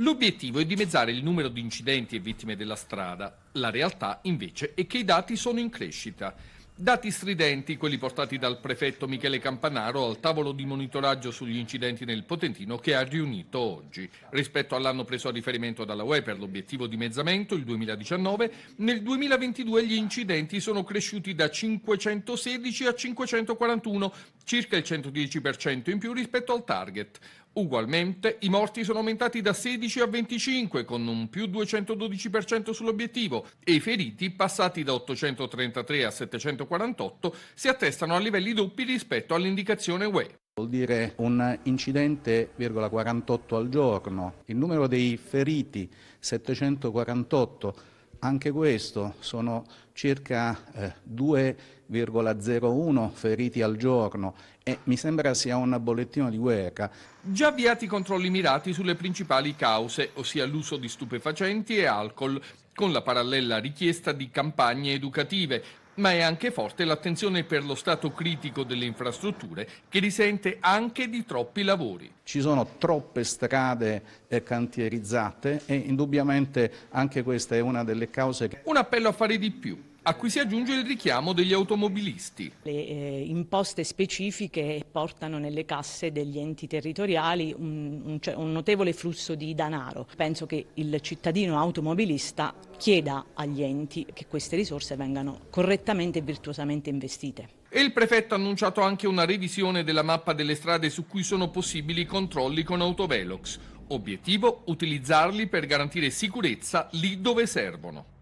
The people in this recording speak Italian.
L'obiettivo è dimezzare il numero di incidenti e vittime della strada. La realtà, invece, è che i dati sono in crescita. Dati stridenti, quelli portati dal prefetto Michele Campanaro al tavolo di monitoraggio sugli incidenti nel Potentino che ha riunito oggi. Rispetto all'anno preso a riferimento dalla UE per l'obiettivo di mezzamento, il 2019, nel 2022 gli incidenti sono cresciuti da 516 a 541, circa il 110% in più rispetto al target. Ugualmente, i morti sono aumentati da 16 a 25, con un più 212% sull'obiettivo, e i feriti, passati da 833 a 748, si attestano a livelli doppi rispetto all'indicazione UE. Vuol dire un incidente, virgola, 48 al giorno. Il numero dei feriti, 748, anche questo sono circa eh, due 3,01 feriti al giorno e mi sembra sia un bollettino di guerra. Già avviati controlli mirati sulle principali cause, ossia l'uso di stupefacenti e alcol, con la parallela richiesta di campagne educative, ma è anche forte l'attenzione per lo stato critico delle infrastrutture che risente anche di troppi lavori. Ci sono troppe strade eh, cantierizzate e indubbiamente anche questa è una delle cause. Un appello a fare di più a cui si aggiunge il richiamo degli automobilisti. Le eh, imposte specifiche portano nelle casse degli enti territoriali un, un, un notevole flusso di denaro. Penso che il cittadino automobilista chieda agli enti che queste risorse vengano correttamente e virtuosamente investite. E il prefetto ha annunciato anche una revisione della mappa delle strade su cui sono possibili i controlli con autovelox. Obiettivo? Utilizzarli per garantire sicurezza lì dove servono.